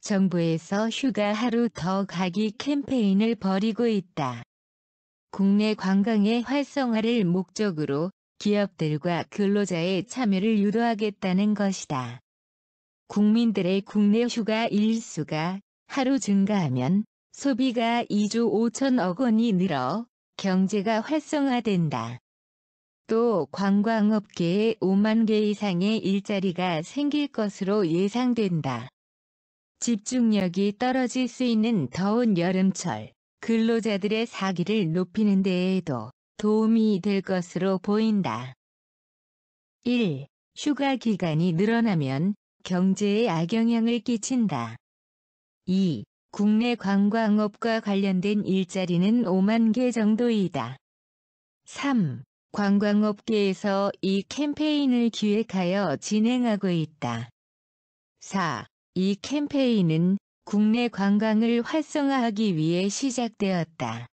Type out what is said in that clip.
정부에서 휴가 하루 더 가기 캠페인을 벌이고 있다. 국내 관광의 활성화를 목적으로 기업들과 근로자의 참여를 유도하겠다는 것이다. 국민들의 국내 휴가 일수가 하루 증가하면 소비가 2조 5천억 원이 늘어 경제가 활성화된다. 또 관광업계에 5만 개 이상의 일자리가 생길 것으로 예상된다. 집중력이 떨어질 수 있는 더운 여름철 근로자들의 사기를 높이는 데에도 도움이 될 것으로 보인다. 1. 휴가 기간이 늘어나면 경제에 악영향을 끼친다. 2. 국내 관광업과 관련된 일자리는 5만 개 정도이다. 3. 관광업계에서 이 캠페인을 기획하여 진행하고 있다. 4. 이 캠페인은 국내 관광을 활성화하기 위해 시작되었다.